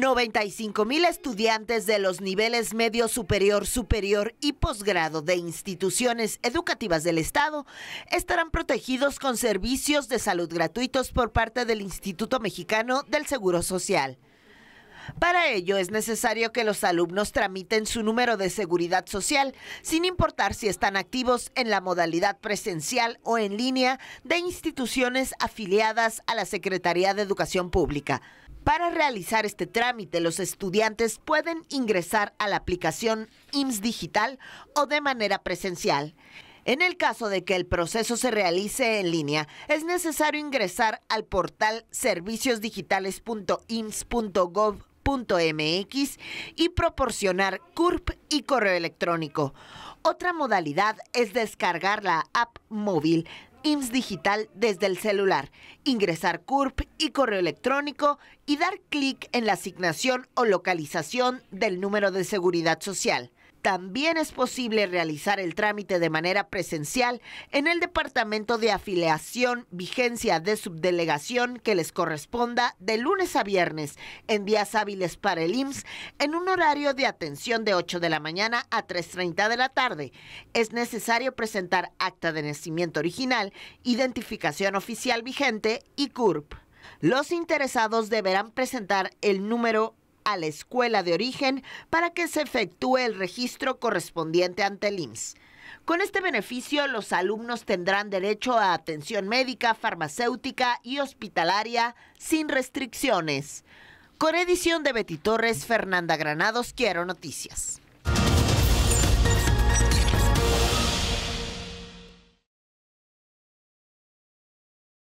95 mil estudiantes de los niveles medio superior, superior y posgrado de instituciones educativas del Estado estarán protegidos con servicios de salud gratuitos por parte del Instituto Mexicano del Seguro Social. Para ello es necesario que los alumnos tramiten su número de seguridad social, sin importar si están activos en la modalidad presencial o en línea de instituciones afiliadas a la Secretaría de Educación Pública. Para realizar este trámite, los estudiantes pueden ingresar a la aplicación IMSS digital o de manera presencial. En el caso de que el proceso se realice en línea, es necesario ingresar al portal serviciosdigitales.ims.gov.mx y proporcionar CURP y correo electrónico. Otra modalidad es descargar la app móvil IMSS digital desde el celular, ingresar CURP y correo electrónico y dar clic en la asignación o localización del número de seguridad social también es posible realizar el trámite de manera presencial en el departamento de afiliación vigencia de subdelegación que les corresponda de lunes a viernes en días hábiles para el IMSS en un horario de atención de 8 de la mañana a 3.30 de la tarde. Es necesario presentar acta de nacimiento original, identificación oficial vigente y CURP. Los interesados deberán presentar el número a la escuela de origen para que se efectúe el registro correspondiente ante el IMSS. Con este beneficio, los alumnos tendrán derecho a atención médica, farmacéutica y hospitalaria sin restricciones. Con edición de Betty Torres, Fernanda Granados, Quiero Noticias.